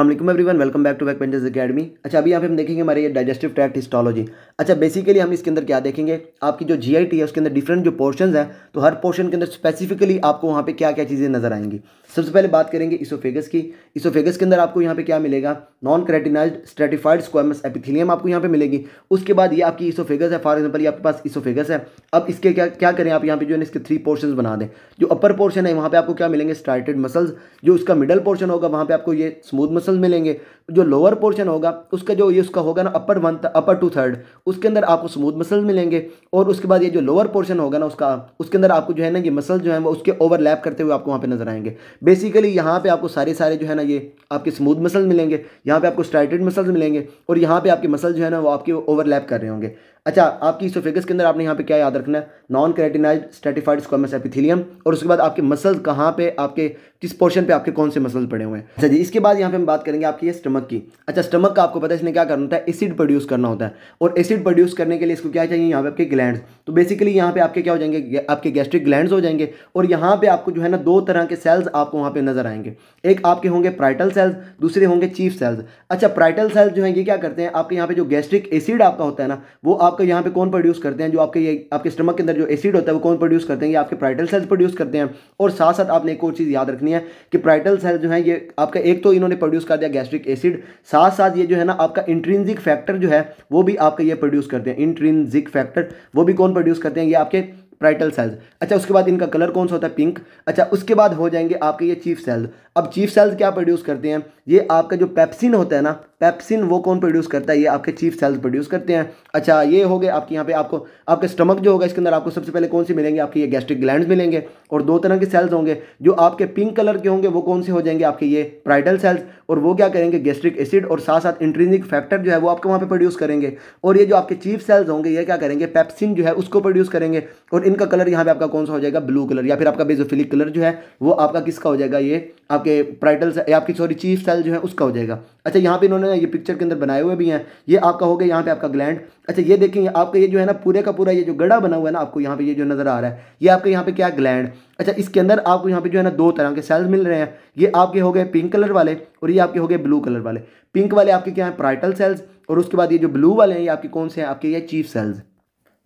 Every everyone welcome back to backbenchers academy अच्छा अभी यहाँ पे हम देखेंगे हमारे ये डाइजेस्टिव ट्रैक्ट हिस्टोलॉजी अच्छा बेसिकली हम इसके अंदर क्या देखेंगे आपकी जो जीआईटी है उसके अंदर डिफरेंट जो पोर्शंस है तो हर पोर्शन के अंदर स्पेसिफिकली आपको वहाँ पे क्या क्या चीज़ें नजर आएंगी सबसे पहले बात करेंगे इसोफेगस की इसोफेगस के अंदर आपको यहाँ पे क्या मिलेगा non keratinised stratified squamous epithelium आपको यहाँ पे मिलेगी उसके बाद ये आपकी इसोफेगस है फॉर एग्जाम्पल ये आपके पास इसोफेगस है अब इसके क्या क्या करें आप यहाँ पे जो है इसके थ्री पोर्शन बना दें जो अपर पोर्शन है वहाँ पे आपको क्या मिलेंगे स्ट्राइटेड मसल्स जो उसका मिडल पोर्शन होगा वहाँ पर आपको ये स्मूथ क्वेश्चन मिलेंगे जो लोअर पोर्शन होगा उसका जो ये उसका होगा ना upper one upper two third उसके अंदर आपको स्मूथ मसल मिलेंगे और उसके बाद ये जो लोअर पोर्शन होगा ना उसका उसके अंदर आपको जो है ना ये मसल जो है वो उसके ओवरलैप करते हुए आपको वहाँ पे नजर आएंगे बेसिकली यहाँ पे आपको सारे सारे जो है ना ये आपके स्मूथ मसल मिलेंगे यहाँ पे आपको स्ट्राइटेड मसल्स मिलेंगे और यहाँ पे आपके मसल जो है ना वो आपके ओवरलैप कर रहे होंगे अच्छा आपकी इसोफेगस के अंदर आपने यहाँ पे क्या याद रखना है non keratinised stratified squamous epithelium और उसके बाद आपके मसल्स कहाँ पे आपके किस पोर्शन पे आपके कौन से मसल्स पड़े हुए हैं अच्छा जी इसके बाद यहाँ पे हम बात करेंगे आपकी ये स्टमक की अच्छा स्टमक का आपको पता है इसने क्या करना होता है एसिड प्रोड्यूस करना होता है और एसिड प्रोड्यूस करने के लिए इसको क्या चाहिए यहाँ पे आपके ग्लैंड तो बेसिकली यहाँ पे आपके क्या हो जाएंगे आपके गैस्ट्रिक ग्लैंड हो जाएंगे और यहाँ पे आपको जो है ना दो तरह के सेल्स आपको वहाँ पे नजर आएंगे एक आपके होंगे प्राइटल सेल्स दूसरे होंगे चीफ सेल्स अच्छा प्राइटल सेल्स जो है ये क्या करते हैं आपके यहाँ पे जो गैस्ट्रिक एसिड आपका होता है ना वो आप आपको यहाँ पे कौन प्रोड्यूस करते हैं जो आपके ये आपके स्टमक के अंदर जो एसिड होता है वो कौन प्रोड्यूस करते हैं ये आपके प्राइटल सेल्स प्रोड्यूस करते हैं और साथ साथ आपने एक और चीज़ याद रखनी है कि प्राइटल सेल्स जो है ये आपका एक तो इन्होंने प्रोड्यूस कर दिया गैस्ट्रिक एसिड साथ साथ ये जो है ना आपका इंट्रिंजिक फैक्टर जो है वो भी आपका ये प्रोड्यूस करते हैं इंट्रिंजिक फैक्टर वो भी कौन प्रोड्यूस करते हैं ये आपके प्राइटल सेल्स अच्छा उसके बाद इनका कलर कौन सा होता है पिंक अच्छा उसके बाद हो जाएंगे आपके ये चीफ सेल्स अब चीफ सेल्स क्या प्रोड्यूस करते हैं ये आपका जो पेप्सिन होता है ना पेप्सिन वो कौन प्रोड्यूस करता है ये आपके चीफ सेल्स प्रोड्यूस करते हैं अच्छा ये हो गए आपके यहाँ पे आपको आपके स्टमक जो होगा इसके अंदर आपको सबसे पहले कौन सी मिलेंगे आपके ये गैस्ट्रिक ग्लैंड मिलेंगे और दो तरह के सेल्स होंगे जो आपके पिंक कलर के होंगे वो कौन से हो जाएंगे आपके ये प्राइडल सेल्स और वो क्या करेंगे गैस्ट्रिक एसिड और साथ साथ इंट्रेनिक फैक्टर जो है वो आपके वहाँ पर प्रोड्यूस करेंगे और ये जो आपके चीफ सेल्स होंगे ये क्या करेंगे पेप्सिन जो है उसको प्रोड्यूस करेंगे और इनका कलर यहाँ पे आपका कौन सा हो जाएगा ब्लू कलर या फिर आपका बेजोफिलिक कलर जो है वो आपका किसका हो जाएगा ये आप आपके प्राइटल सेल आपकी सॉरी चीफ सेल जो है उसका हो जाएगा अच्छा यहाँ पे इन्होंने ये पिक्चर के अंदर बनाए हुए भी हैं ये आपका हो गया यहाँ पे आपका ग्लैंड अच्छा ये देखेंगे आपका ये जो है ना पूरे का पूरा ये जो गड़ा बना हुआ है ना आपको यहाँ पे ये जो नज़र आ रहा है ये आपके यहाँ पे क्या ग्लैंड अच्छा इसके अंदर आपको यहाँ पे जो है ना दो तरह के सेल्स मिल रहे हैं ये आपके हो गए पिंक कलर वाले और ये आपके हो गए ब्लू कलर वाले पिंक वाले आपके क्या हैं प्राइटल सेल्स और उसके बाद ये जो ब्लू वाले हैं ये आपके कौन से हैं आपके ये चीफ सेल्स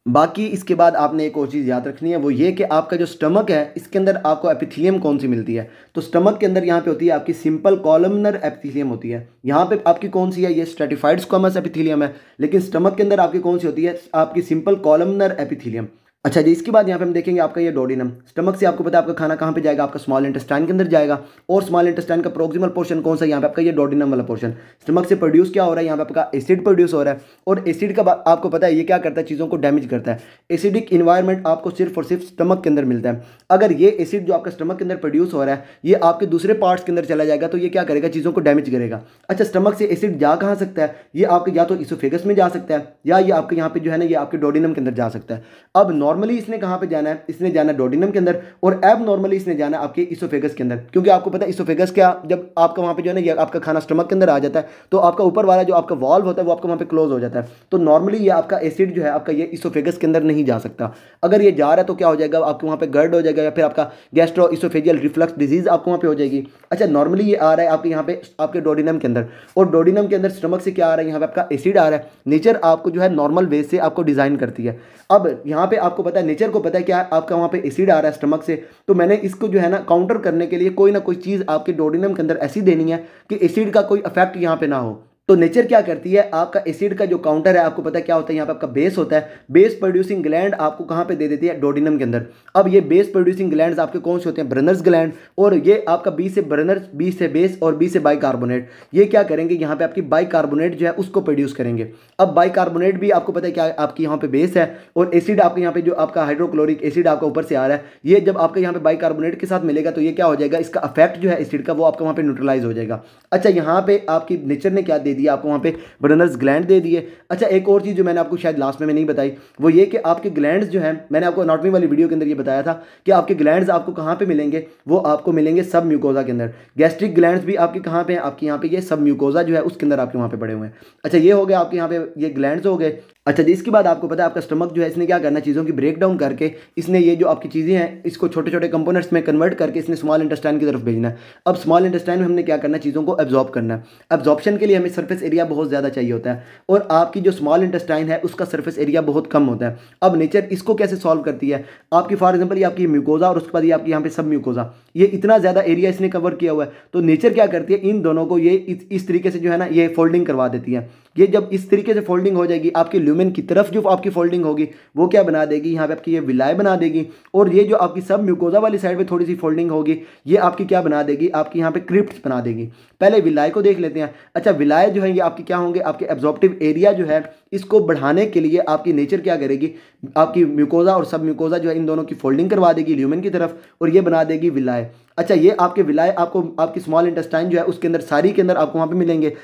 बाकी इसके बाद आपने एक और चीज़ याद रखनी है वो ये कि आपका जो स्टमक है इसके अंदर आपको एपिथीलियम कौन सी मिलती है तो स्टमक के अंदर यहाँ पे होती है आपकी सिंपल कॉलमनर एपिथीलियम होती है यहाँ पे आपकी कौन सी है ये स्ट्रेटिफाइड स्कॉमस एपिथीलियम है लेकिन स्टमक के अंदर आपकी कौन सी होती है आपकी सिंपल कॉलमनर एपिथीलियम अच्छा जी इसके बाद यहाँ पे हम देखेंगे आपका ये डोडिनम स्टमक से आपको पता है आपका खाना कहाँ पे जाएगा आपका स्मॉल इंटेस्टाइन के अंदर जाएगा और स्मॉल इंटेस्टाइन का प्रोक्सिमल पोर्शन कौन सा यहाँ पे आपका ये डोडिनम वाला पोर्शन स्टमक से प्रोड्यूस क्या हो रहा है यहाँ पे आपका एसिड प्रोड्यूस हो रहा है और एसिड का आपको पता है ये क्या करता है चीज़ों को डैमेज करता है एसिडिक इन्वायरमेंट आपको सिर्फ और सिर्फ स्टमक के अंदर मिलता है अगर ये एसिड जो आपका स्टमक के अंदर प्रोड्यूस हो रहा है ये आपके दूसरे पार्ट्स के अंदर चला जाएगा तो ये क्या करेगा चीज़ों को डैमेज करेगा अच्छा स्टमक से एसिड जा कहाँ सकता है ये आपके या तो इसोफेगस में जा सकता है या ये आपके यहाँ पर जो है ना ये आपके डोडिनम के अंदर जा सकता है अब नॉर्मली इसने कहाँ पे जाना है इसने जाना डोडिनम के अंदर और एब नॉर्मली इसने जाना है आपके इसोफेगस के अंदर क्योंकि आपको पता है इसोफेगस क्या जब आपका वहाँ पे जो है ना आपका खाना स्टमक के अंदर आ जाता है तो आपका ऊपर वाला जो आपका वॉल्व होता है वो आपका वहाँ पे क्लोज हो जाता है तो नॉर्मली ये आपका एसिड जो है आपका ये इसोफेगस के अंदर नहीं जा सकता अगर ये जा रहा है तो क्या हो जाएगा आपके वहाँ पर गर्ड हो जाएगा या फिर आपका गैस्ट्रो इसोफेजियल रिफ्लक्स डिजीज आपको वहाँ पर हो जाएगी अच्छा नॉर्मली ये आ रहा है आपके यहाँ पे आपके डोडिनम के अंदर और डोडिनम के अंदर स्टमक से क्या आ रहा है यहाँ पर आपका एसिड आ रहा है नेचर आपको जो है नॉर्मल वे से आपको डिजाइन करती है अब यहाँ पे आपको आपको पता है नेचर को पता है क्या आपका वहाँ पे एसिड आ रहा है स्टमक से तो मैंने इसको जो है ना काउंटर करने के लिए कोई ना कोई चीज़ आपके डोडिनम के अंदर ऐसी देनी है कि एसिड का कोई इफेक्ट यहाँ पे ना हो तो नेचर क्या करती है आपका एसिड का जो काउंटर है आपको पता है क्या होता है यहाँ पे आपका बेस होता है बेस प्रोड्यूसिंग ग्लैंड आपको कहाँ पे दे देती है डोडिनम के अंदर अब ये बेस प्रोड्यूसिंग ग्लैंड आपके कौन से होते हैं ब्रनर्स ग्लैंड और ये आपका बी से ब्रनर्स बी से बेस और बी से कार्बोनेट ये क्या करेंगे यहाँ पर आपकी कार्बोनेट जो है उसको प्रोड्यूस करेंगे अब बाइकार्बोनेट भी आपको पता है क्या आपकी यहाँ पर बेस है और एसिड आपके यहाँ पे जो आपका हाइड्रोक्लोरिक एसिड आपका ऊपर से आ रहा है ये जब आपके यहाँ पे कार्बोनेट के साथ मिलेगा तो ये क्या हो जाएगा इसका अफेक्ट जो है एसिड का वो आपका वहाँ पर न्यूट्रलाइज हो जाएगा अच्छा यहाँ पर आपकी नेचर ने क्या दे दिया आपको वहाँ पे ब्रनर्स ग्लैंड दे दिए अच्छा एक और चीज़ जो मैंने आपको शायद लास्ट में मैं नहीं बताई वो ये कि आपके ग्लैंड जो हैं मैंने आपको अनाटमी वाली वीडियो के अंदर ये बताया था कि आपके ग्लैंड आपको कहाँ पर मिलेंगे वो आपको मिलेंगे सब म्यूकोजा के अंदर गैस्ट्रिक ग्लैंड भी आपके कहाँ पर हैं आपके यहाँ पे ये सब म्यूकोजा जो है उसके अंदर आपके वहाँ पर पड़े हुए हैं अच्छा ये हो गया आपके यहाँ पे ये ग्लैंड हो गए अच्छा जी इसके बाद आपको पता है आपका स्टमक जो है इसने क्या करना चीज़ों की ब्रेक डाउन करके इसने ये जो आपकी चीज़ें हैं इसको छोटे छोटे कंपोनेंट्स में कन्वर्ट करके इसने स्मॉल इंटेस्टाइन की तरफ भेजना है अब स्मॉल इंटेस्टाइन में हमने क्या करना चीज़ों को एब्जॉर्ब करना है एब्जॉर्प्शन के लिए हमें सर्फेस एरिया बहुत ज़्यादा चाहिए होता है और आपकी जो स्मॉल इंटेस्टाइन है उसका सर्फेस एरिया बहुत कम होता है अब नेचर इसको कैसे सॉल्व करती है आपकी फॉर एग्जाम्पल ये आपकी म्यूकोजा और उसके बाद ये आपकी यहाँ पे सब म्यूकोजा ये इतना ज़्यादा एरिया इसने कवर किया हुआ है तो नेचर क्या करती है इन दोनों को ये इस तरीके से जो है ना ये फोल्डिंग करवा देती है ये जब इस तरीके से फोल्डिंग हो जाएगी आपके ल्यूमेन की तरफ जो आपकी फोल्डिंग होगी वो क्या बना देगी यहाँ पे आपकी ये विलाय बना देगी और ये जो आपकी सब म्यूकोजा वाली साइड पे थोड़ी सी फोल्डिंग होगी ये आपकी क्या बना देगी आपकी यहाँ पे क्रिप्ट बना देगी पहले विलाय को देख लेते हैं अच्छा विलाय जो है ये आपकी क्या होंगे आपके एब्जॉर्प्टिव एरिया जो है इसको बढ़ाने के लिए आपकी नेचर क्या करेगी आपकी म्यूकोजा और सब म्यूकोजा जो है इन दोनों की फोल्डिंग करवा देगी ल्यूमेन की तरफ और ये बना देगी विलाय अच्छा ये आपके विलाय आपको आपकी स्मॉल इंटेस्टाइन जो है उसके अंदर सारी के अंदर आपको वहाँ पे मिलेंगे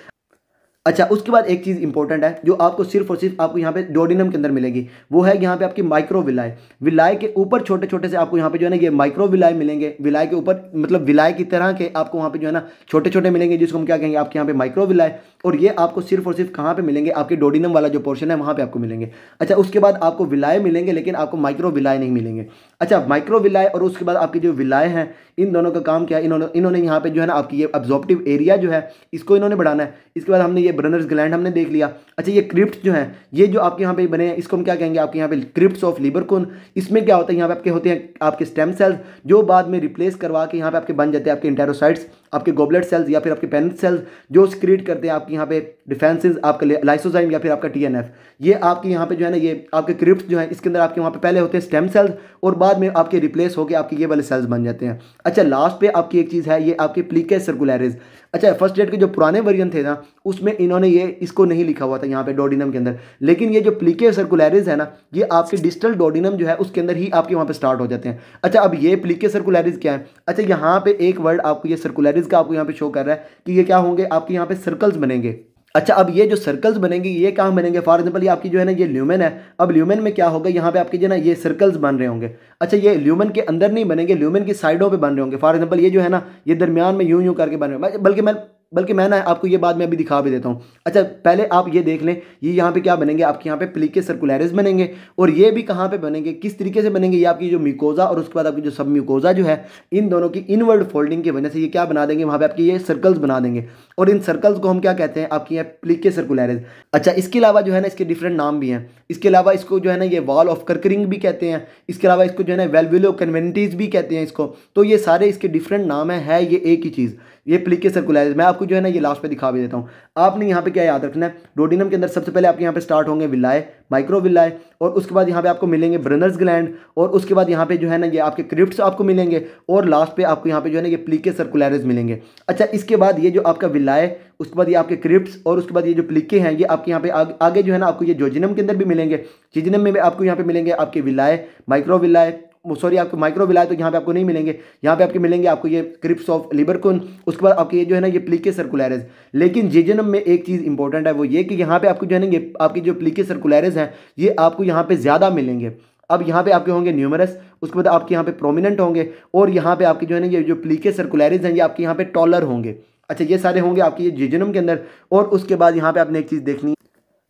अच्छा उसके बाद एक चीज़ इंपॉर्टेंट है जो आपको सिर्फ और सिर्फ आपको यहाँ पे डोडिनम के अंदर मिलेगी वो है यहाँ पे आपकी माइक्रो विलाय विलाय के ऊपर छोटे छोटे से आपको यहाँ पे जो है ना ये माइक्रो विलाय मिलेंगे विलाय के ऊपर मतलब विलाय की तरह के आपको वहाँ पे जो है ना छोटे छोटे मिलेंगे जिसको हम क्या कहेंगे आपके यहाँ पे माइक्रो विलाय और ये आपको सिर्फ और सिर्फ कहाँ पर मिलेंगे आपके डोडिनम वाला जो पोर्शन है वहाँ पर आपको मिलेंगे अच्छा उसके बाद आपको विलाय मिलेंगे लेकिन आपको माइक्रो विलाय नहीं मिलेंगे अच्छा माइक्रो विलाय और उसके बाद आपकी जो विलाय हैं इन दोनों का काम क्या है इन्होंने इन्होंने यहाँ पे जो है ना आपकी ये ऑब्जॉप्टिव एरिया जो है इसको इन्होंने बढ़ाना है इसके बाद हमने ये ब्रनर्स ग्लैंड हमने देख लिया अच्छा ये क्रिप्ट जो है ये जो आपके यहाँ पे बने हैं इसको हम क्या कहेंगे आपके यहाँ पे क्रिप्ट ऑफ लिबरकोन इसमें क्या होता है यहाँ पे आपके होते हैं आपके स्टेम सेल्स जो बाद में रिप्लेस करवा के यहाँ पे आपके बन जाते हैं आपके इंटेरोसाइट्स आपके गोबलेट सेल्स या फिर आपके पेन सेल्स जो क्रिएट करते हैं आपके यहाँ पे डिफेंसिस आपका लाइसोजाइम या फिर आपका टीएनएफ ये आपके यहाँ पे जो है ना ये आपके क्रिप्ट जो है इसके अंदर आपके वहाँ पे पहले होते हैं स्टेम सेल्स और बाद में आपके रिप्लेस होकर आपके ये वाले सेल्स बन जाते हैं अच्छा लास्ट पे आपकी एक चीज़ है ये आपके प्लीके सर्कुलरिज अच्छा फर्स्ट डेट के जो पुराने वर्जन थे ना उसमें इन्होंने ये इसको नहीं लिखा हुआ था यहाँ पे डोडिनम के अंदर लेकिन ये जो प्लीके सर्कुलरिज है ना ये आपके डिजिटल डोडिनम जो है उसके अंदर ही आपके वहाँ पे स्टार्ट हो जाते हैं अच्छा अब ये प्लीके सर्कुलरिज क्या है अच्छा यहाँ पे एक वर्ड आपको ये सर्कुलरिज रेज का आपको यहाँ पे शो कर रहा है कि ये क्या होंगे आपके यहाँ पे सर्कल्स बनेंगे अच्छा अब ये जो सर्कल्स बनेंगे ये कहाँ बनेंगे फॉर एग्जाम्पल ये आपकी जो है ना ये ल्यूमेन है अब ल्यूमेन में क्या होगा यहाँ पे आपके जो है ना ये सर्कल्स बन रहे होंगे अच्छा ये ल्यूमेन के अंदर नहीं बनेंगे ल्यूमेन की साइडों पे बन रहे होंगे फॉर एग्जाम्पल ये जो है ना ये दरमियान में यूं यूं करके बन रहे होंगे बल्कि मैं बल्कि मैं ना आपको ये बाद में अभी दिखा भी देता हूँ अच्छा पहले आप ये देख लें ये यहाँ पे क्या बनेंगे आपके यहाँ पे प्लीके सर्कुलरिस बनेंगे और ये भी कहाँ पे बनेंगे किस तरीके से बनेंगे ये आपकी जो म्यूकोजा और उसके बाद आपकी जो सब म्यूकोजा जो है इन दोनों की इनवर्ड फोल्डिंग की वजह से ये क्या बना देंगे वहाँ पर आपकी ये सर्कल्स बना देंगे और इन सर्कल्स को हम क्या कहते हैं आपकी यहाँ प्लीके सर्कुलरिस अच्छा इसके अलावा जो है ना इसके डिफरेंट नाम भी हैं इसके अलावा इसको जो है ना ये वॉल ऑफ करकरिंग भी कहते हैं इसके अलावा इसको जो है ना वेलविलो कन्वेंटीज भी कहते हैं इसको तो ये सारे इसके डिफरेंट नाम है ये एक ही चीज़ ये प्लिक के सर्कुलर मैं आपको जो है ना ये लास्ट पे दिखा भी देता हूँ आपने यहाँ पे क्या याद रखना है रोडिनम के अंदर सबसे पहले आपके यहाँ पे स्टार्ट होंगे विलाए विलाए और उसके बाद यहाँ पे आपको मिलेंगे ब्रनर्स ग्लैंड और उसके बाद यहाँ पे जो है ना ये आपके क्रिप्ट आपको मिलेंगे और लास्ट पे आपको यहाँ पे जो है ना ये प्लिके सर्कुलरज मिलेंगे अच्छा इसके बाद ये जो आपका विलाए उसके बाद ये आपके क्रिप्ट और उसके बाद ये जो प्लिके हैं ये आपके यहाँ पे आगे जो है ना आपको ये जोजिनम के अंदर भी मिलेंगे जिजिनम में भी आपको यहाँ पे मिलेंगे आपके विलाए विलाए सॉरी आपको माइक्रो तो यहाँ पे आपको नहीं मिलेंगे यहाँ पे आपके मिलेंगे आपको ये क्रिप्स ऑफ लिबरकुन उसके बाद आपके ये जो है ना ये प्लीके सर्कुलरस लेकिन जेजेनम में एक चीज़ इंपॉर्टेंट है वो ये कि यहाँ पे आपको जो है ना ये आपकी जो प्लीके सर्कुलरस हैं ये आपको यहाँ पे ज़्यादा मिलेंगे अब यहाँ पे आपके होंगे न्यूमरस उसके बाद आपके यहाँ पे प्रोमिनेंट होंगे और यहाँ पे आपके जो है ना ये जो प्लीके सर्कुलरिज हैं ये आपके यहाँ पे टॉलर होंगे अच्छा ये सारे होंगे आपके ये जेजनम के अंदर और उसके बाद यहाँ पे आपने एक चीज़ देखनी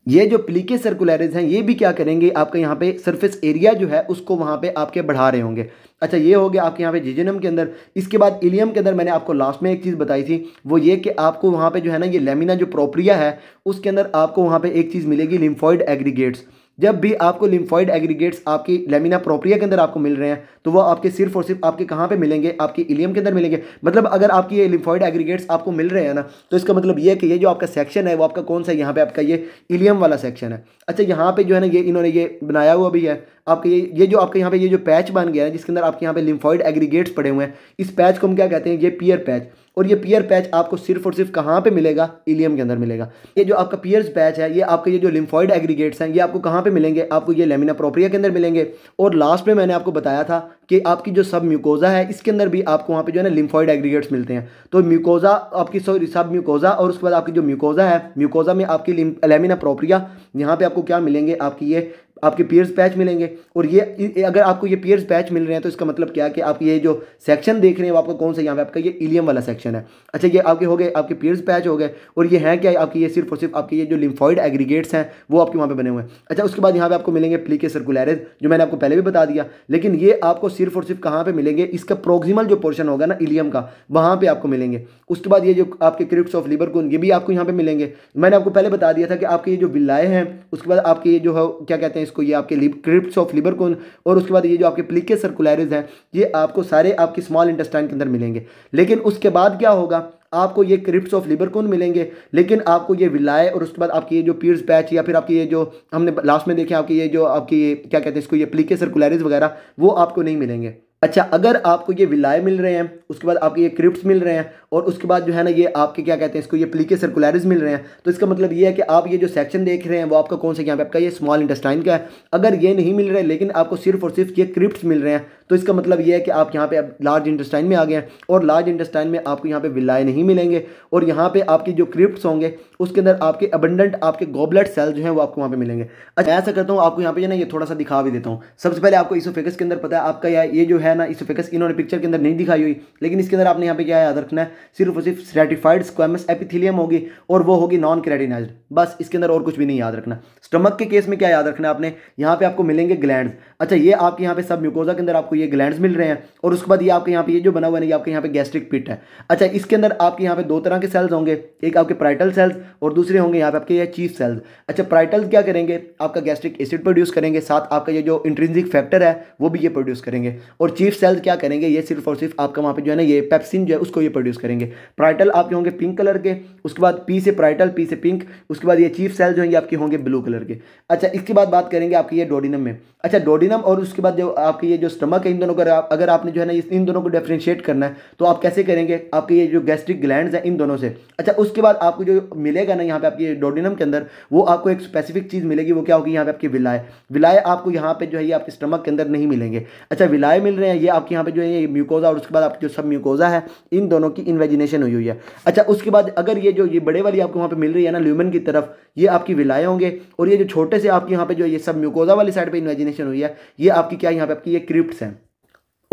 ये जो प्लीके सर्कुलरिस हैं ये भी क्या करेंगे आपका यहाँ पे सरफेस एरिया जो है उसको वहाँ पे आपके बढ़ा रहे होंगे अच्छा ये हो गया आपके यहाँ पे जिजिनम के अंदर इसके बाद इलियम के अंदर मैंने आपको लास्ट में एक चीज़ बताई थी वो ये कि आपको वहाँ पे जो है ना ये लेमिना जो प्रोप्रिया है उसके अंदर आपको वहाँ पर एक चीज़ मिलेगी लिम्फॉइड एग्रीगेट्स जब भी आपको लिम्फॉइड एग्रीगेट्स आपकी लेमिना प्रोप्रिया के अंदर आपको मिल रहे हैं तो वो आपके सिर्फ और सिर्फ आपके कहाँ पे मिलेंगे आपके इलियम के अंदर मिलेंगे मतलब अगर आपकी ये लिम्फॉइड एग्रीगेट्स आपको मिल रहे हैं ना तो इसका मतलब ये है कि ये जो आपका सेक्शन है वो आपका कौन सा है यहाँ पे आपका ये इलियम वाला सेक्शन है अच्छा यहाँ पर जो है ना ये इन्होंने ये बनाया हुआ भी है आपके ये ये जो आपके यहाँ पे ये जो पैच बन गया है जिसके अंदर आपके यहाँ पे लिम्फॉइड एग्रीगेट्स पड़े हुए हैं इस पैच को हम क्या कहते हैं ये पियर पैच और ये पियर पैच आपको सिर्फ और सिर्फ कहाँ पे मिलेगा इलियम के अंदर मिलेगा ये जो आपका पियर्स पैच है ये आपके ये जो लिम्फॉइड एग्रीगेट्स हैं ये आपको कहाँ पे मिलेंगे आपको ये लेमिना प्रोप्रिया के अंदर मिलेंगे और लास्ट में मैंने आपको बताया था कि आपकी जो सब म्यूकोजा है इसके अंदर भी आपको वहाँ पे जो है ना लिम्फॉइड एग्रीगेट्स मिलते हैं तो म्यूकोजा आपकी सॉरी सब म्यूकोजा और उसके बाद आपकी जो म्यूकोजा है म्यूकोजा में आपकी लेमिना प्रोप्रिया यहाँ पर आपको क्या मिलेंगे आपकी ये आपके पेयर्स पैच मिलेंगे और ये अगर आपको ये पियर्स पैच मिल रहे हैं तो इसका मतलब क्या है कि आप ये जो सेक्शन देख रहे हैं वो आपका कौन सा यहाँ पे आपका ये इलियम वाला सेक्शन है अच्छा ये आपके हो गए आपके पेयर्स पैच हो गए और ये हैं क्या आपके ये सिर्फ और सिर्फ आपके ये जो लिम्फॉइड एग्रीगेट्स हैं वो आपके वहाँ पर बने हुए हैं अच्छा उसके बाद यहाँ पर आपको मिलेंगे प्लीके सर्कुलरिज जो मैंने आपको पहले भी बता दिया लेकिन ये आपको सिर्फ और सिर्फ कहाँ पर मिलेंगे इसका प्रोक्सिमल जो पोर्शन होगा ना इलियम का वहाँ पर आपको मिलेंगे उसके बाद ये जो आपके क्रिप्ट ऑफ लिबर कोन ये भी आपको यहाँ पर मिलेंगे मैंने आपको पहले बता दिया था कि आपके ये जो बिल्लाए हैं उसके बाद आपके ये जो है क्या कहते हैं इसको ये आपके क्रिप्स ऑफ लिबर को और उसके बाद ये जो आपके प्लीके सर्कुलरिज हैं ये आपको सारे आपके स्मॉल इंटेस्टाइन के अंदर मिलेंगे लेकिन उसके बाद क्या होगा आपको ये क्रिप्स ऑफ लिबर कौन मिलेंगे लेकिन आपको ये विलाए और उसके बाद आपकी ये जो पीर्स पैच या फिर आपकी ये जो हमने लास्ट में देखे आपके ये जो आपकी ये क्या कहते हैं इसको ये प्लीके सर्कुलरिज वगैरह वो आपको नहीं मिलेंगे अच्छा अगर आपको ये विलाए मिल रहे हैं उसके बाद आपके ये क्रिप्ट मिल रहे हैं और उसके बाद जो है ना ये आपके क्या कहते हैं इसको ये प्लीके सर्कुलरिज मिल रहे हैं तो इसका मतलब ये है कि आप ये जो सेक्शन देख रहे हैं वो आपका कौन सा यहाँ पे आपका ये स्मॉल इंडस्टाइन का है अगर ये नहीं मिल रहा है लेकिन आपको सिर्फ और सिर्फ ये क्रिप्ट मिल रहे हैं तो इसका मतलब ये है कि आप यहाँ पे अब लार्ज इंडस्टाइन में आ गए हैं और लार्ज इंडस्टाइन में आपको यहाँ पे विलाए नहीं मिलेंगे और यहाँ पे आपके जो क्रिप्ट होंगे उसके अंदर आपके अबंडेंट आपके गोबलेट सेल जो हैं वो आपको वहाँ पे मिलेंगे अच्छा ऐसा करता हूँ आपको यहाँ पे ना ये थोड़ा सा दिखा भी देता हूँ सबसे पहले आपको इसोफेकस के अंदर पता है आपका ये जो है ना इसोफेकस इन्होंने पिक्चर के अंदर नहीं दिखाई हुई लेकिन इसके अंदर आपने यहाँ पे क्या याद रखना है सिर्फ और सिर्फ स्ट्रेटिफाइड स्क्वेमस एपिथिलियम होगी और वो होगी नॉन क्रेटिनाइज बस इसके अंदर और कुछ भी नहीं याद रखना स्टमक के केस में क्या याद रखना है आपने यहाँ पे आपको मिलेंगे ग्लैंड अच्छा ये आपके यहाँ पे सब म्यूकोजा के अंदर आपको ये ग्लैंड मिल रहे हैं और उसके बाद ये आपके यहाँ पे ये जो बना हुआ है आपके यहाँ पे गैस्ट्रिक पिट है अच्छा इसके अंदर आपके यहाँ पे दो तरह के सेल्स होंगे एक आपके प्राइटल सेल्स और दूसरे होंगे यहाँ पे आपके ये चीफ सेल्स अच्छा प्राइटल क्या करेंगे आपका गैस्ट्रिक एसिड प्रोड्यूस करेंगे साथ आपका ये जो इंट्रेंसिक फैक्टर है वो भी ये प्रोड्यूस करेंगे और चीफ सेल्स क्या करेंगे ये सिर्फ और सिर्फ आपका वहाँ पे जो है ना ये पेप्सिन जो है उसको ये प्रोड्यूस करेंगे प्राइटल आपके होंगे पिंक कलर के उसके बाद पी से प्राइटल पी से पिंक उसके बाद ये चीफ सेल जो होंगे आपके होंगे ब्लू कलर के अच्छा इसके बाद बात करेंगे आपके ये डोडिनम में अच्छा डोडिनम और उसके बाद जो आपके ये जो स्टमक है इन दोनों का अगर आपने जो है ना इन दोनों को डिफ्रेंशिएट करना है तो आप कैसे करेंगे आपके ये जो गैस्ट्रिक ग्लैंड है इन दोनों से अच्छा उसके बाद आपको जो मिलेगा ना यहाँ पे आपकी डोडिनम के अंदर वो आपको एक स्पेसिफिक चीज़ मिलेगी वो क्या होगी यहाँ पे आपकी विलाय विलाय आपको यहाँ पे जो है ये आपके स्टमक के अंदर नहीं मिलेंगे अच्छा विलाय मिल रहे हैं ये आपके यहाँ पे जो है ये म्यूकोजा और उसके बाद आपकी जो सब म्यूकोजा है इन दोनों की इन्वेजिनेशन हुई हुई है अच्छा उसके बाद अगर ये जो ये बड़े वाली आपको वहाँ पे मिल रही है ना ल्यूमन की तरफ ये आपकी विलाएँ होंगे और ये जो छोटे से आपके यहाँ पे जो ये सब म्यूकोजा वाली साइड पे इन्वेजिनेशन हुई है ये आपकी क्या यहाँ पे आपकी ये क्रिप्ट हैं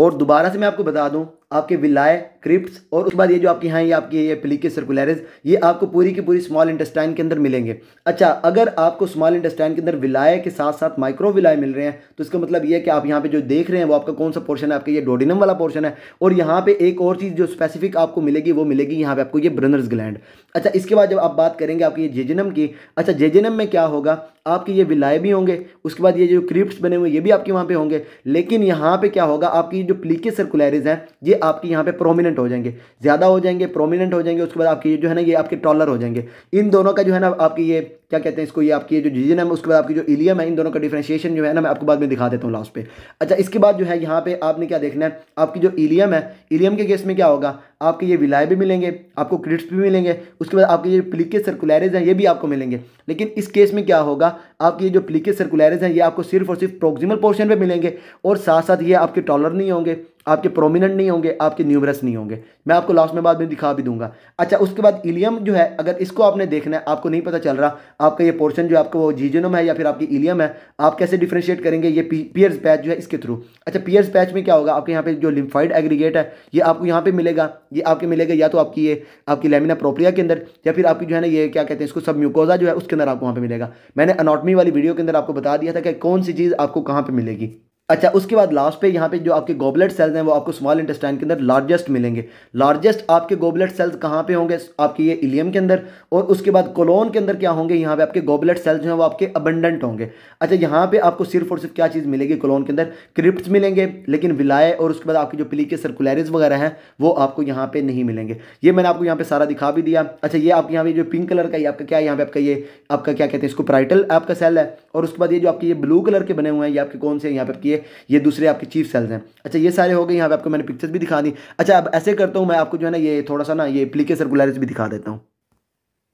और दोबारा से मैं आपको बता दूँ आपके विलाय क्रिप्ट और उसके बाद ये जो आपके यहाँ ये आपकी ये प्लिके सर्कुलरिस ये आपको पूरी की पूरी स्मॉल इंटेस्टाइन के अंदर मिलेंगे अच्छा अगर आपको स्मॉल इंटेस्टाइन के अंदर विलाय के साथ साथ माइक्रो विलाय मिल रहे हैं तो इसका मतलब ये है कि आप यहाँ पे जो देख रहे हैं वो आपका कौन सा पोर्शन है आपका ये डोडिनम वाला पोर्शन है और यहाँ पर एक और चीज़ जो स्पेसिफिक आपको मिलेगी वो मिलेगी यहाँ पर आपको ये ब्रनर्स ग्लैंड अच्छा इसके बाद जब आप बात करेंगे आपकी ये जेजेनम की अच्छा जेजेनम में क्या होगा आपके ये विलाय भी होंगे उसके बाद ये जो क्रिप्ट बने हुए ये भी आपके वहाँ पर होंगे लेकिन यहाँ पर क्या होगा आपकी जो प्लीके सर्कुलरिज हैं ये आपके यहाँ पे प्रोमिनेंट हो जाएंगे ज़्यादा हो जाएंगे प्रोमिनेंट हो जाएंगे उसके बाद आपकी जो है ना ये आपके टॉलर हो जाएंगे इन दोनों का जो है ना आपकी ये क्या कहते हैं इसको ये आपकी जो जीजन है उसके बाद आपकी जो इलियम है इन दोनों का डिफ्रेंशिएशन जो है ना मैं आपको बाद में दिखा देता हूँ लास्ट पे अच्छा इसके बाद जो है यहाँ पे आपने क्या देखना है आपकी जो इलियम है इलियम के केस में क्या होगा आपके ये विलाय भी मिलेंगे आपको क्रिट्स भी मिलेंगे उसके बाद आपके ये प्लिके सर्कुलरिज हैं ये भी आपको मिलेंगे लेकिन इस केस में क्या होगा आपके ये जो प्लिके सर्कुलरिज हैं ये आपको सिर्फ और सिर्फ प्रोक्सिमल पोर्शन पर मिलेंगे और साथ साथ ये आपके टॉलर नहीं होंगे आपके प्रोमिनेंट नहीं होंगे आपके न्यूमरस नहीं होंगे मैं आपको लास्ट में बाद में दिखा भी दूंगा अच्छा उसके बाद इलियम जो है अगर इसको आपने देखना है आपको नहीं पता चल रहा आपका ये पोर्शन जो आपका वो जीजेनम है या फिर आपकी इलियम है आप कैसे डिफ्रेंशिएट करेंगे ये पियर्स पैच जो है इसके थ्रू अच्छा पियर्स पैच में क्या होगा आपके यहाँ पे जो लिम्फाइड एग्रीगेट है ये आपको यहाँ पे मिलेगा ये आपके मिलेगा या तो आपकी ये आपकी लेमिना प्रोप्रिया के अंदर या फिर आपकी जो है ना ये क्या कहते हैं इसको सब म्यूकोजा जो है उसके अंदर आपको वहाँ पे मिलेगा मैंने अनाटमी वाली वीडियो के अंदर आपको बता दिया था कि कौन सी चीज़ आपको कहाँ पर मिलेगी अच्छा उसके बाद लास्ट पे यहाँ पे जो आपके गोबलेट सेल्स हैं वो आपको स्मॉल इंटेस्टाइन के अंदर लार्जेस्ट मिलेंगे लार्जेस्ट आपके गोबलेट सेल्स कहाँ पे होंगे आपके ये इलियम के अंदर और उसके बाद कोलोन के अंदर क्या होंगे यहाँ पे आपके गोबलेट सेल्स जो हैं वो आपके अबंडेंट होंगे अच्छा यहाँ पे आपको सिर्फ और सिर्फ क्या चीज़ मिलेगी कोलोन के अंदर क्रिप्ट मिलेंगे लेकिन विलाय और उसके बाद आपकी जो पिली के सर्कुलरिज वगैरह हैं वो आपको यहाँ पर नहीं मिलेंगे ये मैंने आपको यहाँ पर सारा दिखा भी दिया अच्छा ये आपके यहाँ पे जो पिंक कलर का ये आपका क्या यहाँ पे आपका ये आपका क्या कहते हैं इसको प्राइटल आपका सेल है और उसके बाद ये जो आपके ये ब्लू कलर के बने हुए हैं ये आपके कौन से यहाँ पे आपकी ये ये दूसरे आपके चीफ सेल्स हैं अच्छा ये सारे हो गए यहाँ पे आपको मैंने पिक्चर्स भी दिखा दी अच्छा अब ऐसे करता हूँ मैं आपको जो है ना ये थोड़ा सा ना ये प्लीके सर्कुलरिस भी दिखा देता हूँ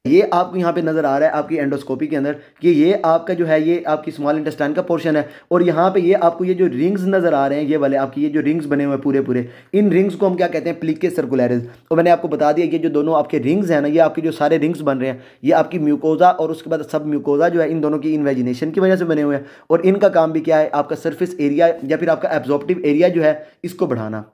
ये आपको यहाँ पे नज़र आ रहा है आपकी एंडोस्कोपी के अंदर कि ये आपका जो है ये आपकी स्मॉल इंटेस्टाइन का पोर्शन है और यहाँ पे ये आपको ये जो रिंग्स नज़र आ रहे हैं ये वाले आपकी ये जो रिंग्स बने हुए हैं पूरे पूरे इन रिंग्स को हम क्या कहते हैं प्लिके सर्कुलरिज और मैंने आपको बता दिया ये जो दोनों आपके रिंग्स हैं ना ये आपके जो सारे रिंग्स बन रहे हैं ये आपकी म्यूकोजा और उसके बाद सब म्यूकोजा जो है इन दोनों की इन्वेजिनेशन की वजह से बने हुए हैं और इनका काम भी क्या है आपका सर्फिस एरिया या फिर आपका एब्जॉर्प्टिव एरिया जो है इसको बढ़ाना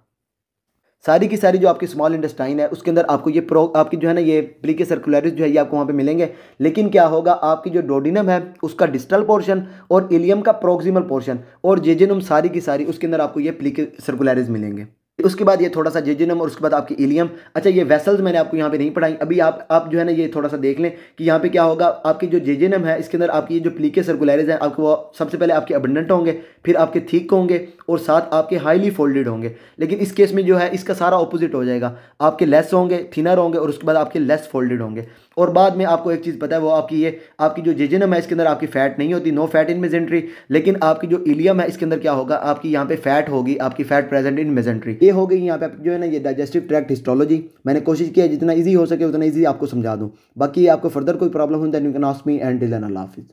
सारी की सारी जो आपकी स्मॉल इंडस्टाइन है उसके अंदर आपको ये प्रो आपकी जो है ना ये प्लीके सर्कुलरिस जो है ये आपको वहाँ पे मिलेंगे लेकिन क्या होगा आपकी जो डोडिनम है उसका डिस्टल पोर्शन और इलियम का प्रोक्सिमल पोर्शन और जेजेनम सारी की सारी उसके अंदर आपको ये प्लीके सर्कुलरिस मिलेंगे उसके बाद ये थोड़ा सा जेजिनम और उसके बाद आपकी इलियम अच्छा ये वेसल्स मैंने आपको यहाँ पे नहीं पढ़ाई अभी आप आप जो है ना ये थोड़ा सा देख लें कि यहाँ पे क्या होगा आपकी जो जेजिनम है इसके अंदर आपकी जो प्लीके सर्कुलरिज है आपको वो सबसे पहले आपके अबंडेंट होंगे फिर आपके थीक होंगे और साथ आपके हाईली फोल्डेड होंगे लेकिन इस केस में जो है इसका सारा अपोजिट हो जाएगा आपके लेस होंगे थिनर होंगे और उसके बाद आपके लेस फोल्डेड होंगे और बाद में आपको एक चीज़ पता है वो आपकी ये आपकी जो जिजिनम है इसके अंदर आपकी फैट नहीं होती नो फैट इन मेजेंट्री लेकिन आपकी जो इलियम है इसके अंदर क्या होगा आपकी यहाँ पे फैट होगी आपकी फैट प्रेजेंट इन मेजेंट्री ये हो गई यहाँ पे जो है ना ये डाइजेस्टिव ट्रैक्ट हिस्टोलॉजी मैंने कोशिश किया जितना ईजी हो सके उतना ईजी आपको समझा दूँ बाकी आपको फर्दर कोई प्रॉब्लम होता है नॉस्मी एंड टिल देन हाफिज़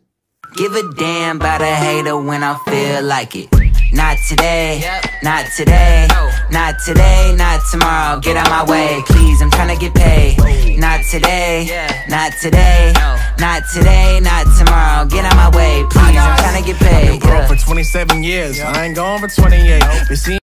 Give a damn about a hater when I feel like it. Not today, yep. not today. Oh. Not today, not tomorrow, get out my way, please, I'm trying to get paid. Not today, not today, not today, not tomorrow, get out my way, please, I'm trying to get paid. I've been broke for 27 years, I ain't gone for 28.